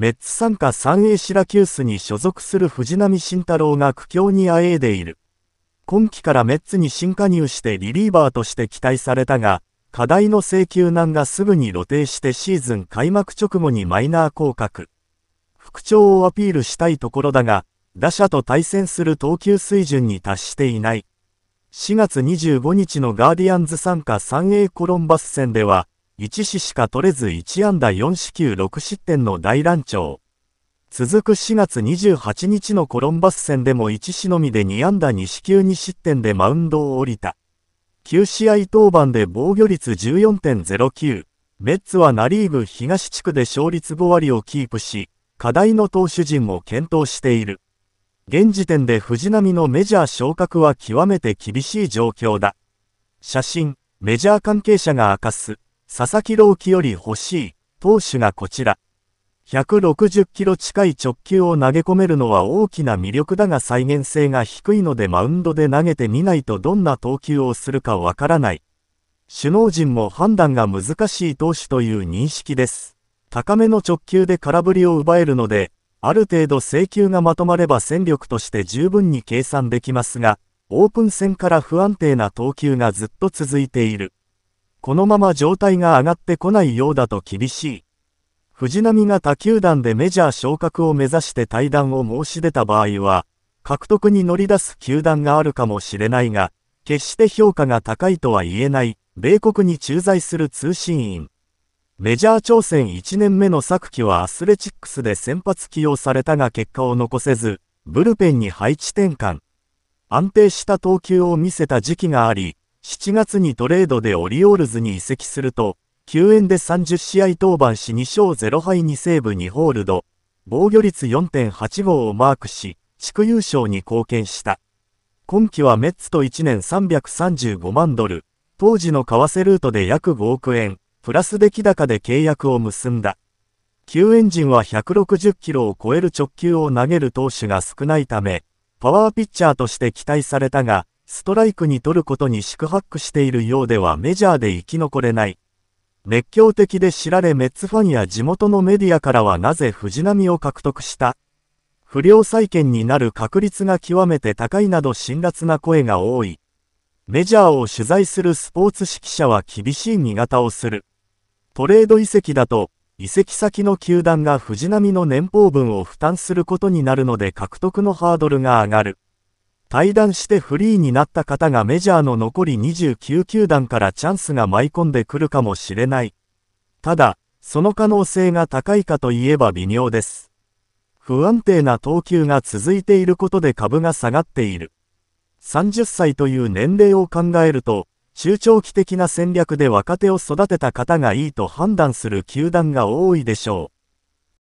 メッツ参加 3A シラキュースに所属する藤浪晋太郎が苦境にあえいでいる。今季からメッツに新加入してリリーバーとして期待されたが、課題の請求難がすぐに露呈してシーズン開幕直後にマイナー降格。復調をアピールしたいところだが、打者と対戦する投球水準に達していない。4月25日のガーディアンズ参加 3A コロンバス戦では、1死しか取れず1安打4四球6失点の大乱調。続く4月28日のコロンバス戦でも1死のみで2安打2四球2失点でマウンドを降りた。9試合登板で防御率14.09。メッツはナリーグ東地区で勝率5割をキープし、課題の投手陣を検討している。現時点で藤浪のメジャー昇格は極めて厳しい状況だ。写真、メジャー関係者が明かす。佐々木朗希より欲しい、投手がこちら。160キロ近い直球を投げ込めるのは大きな魅力だが再現性が低いのでマウンドで投げてみないとどんな投球をするかわからない。首脳陣も判断が難しい投手という認識です。高めの直球で空振りを奪えるので、ある程度制球がまとまれば戦力として十分に計算できますが、オープン戦から不安定な投球がずっと続いている。このまま状態が上がってこないようだと厳しい。藤波が他球団でメジャー昇格を目指して対談を申し出た場合は、獲得に乗り出す球団があるかもしれないが、決して評価が高いとは言えない、米国に駐在する通信員。メジャー挑戦1年目の昨季はアスレチックスで先発起用されたが結果を残せず、ブルペンに配置転換。安定した投球を見せた時期があり、7月にトレードでオリオールズに移籍すると、救援で30試合登板し2勝0敗2セーブ2ホールド、防御率4.85をマークし、地区優勝に貢献した。今季はメッツと1年335万ドル、当時の為替ルートで約5億円、プラス出来高で契約を結んだ。救援陣は160キロを超える直球を投げる投手が少ないため、パワーピッチャーとして期待されたが、ストライクに取ることに宿泊しているようではメジャーで生き残れない。熱狂的で知られメッツファンや地元のメディアからはなぜ藤浪を獲得した不良債権になる確率が極めて高いなど辛辣な声が多い。メジャーを取材するスポーツ指揮者は厳しい見方をする。トレード移籍だと、移籍先の球団が藤浪の年俸分を負担することになるので獲得のハードルが上がる。対談してフリーになった方がメジャーの残り29球団からチャンスが舞い込んでくるかもしれない。ただ、その可能性が高いかといえば微妙です。不安定な投球が続いていることで株が下がっている。30歳という年齢を考えると、中長期的な戦略で若手を育てた方がいいと判断する球団が多いでしょう。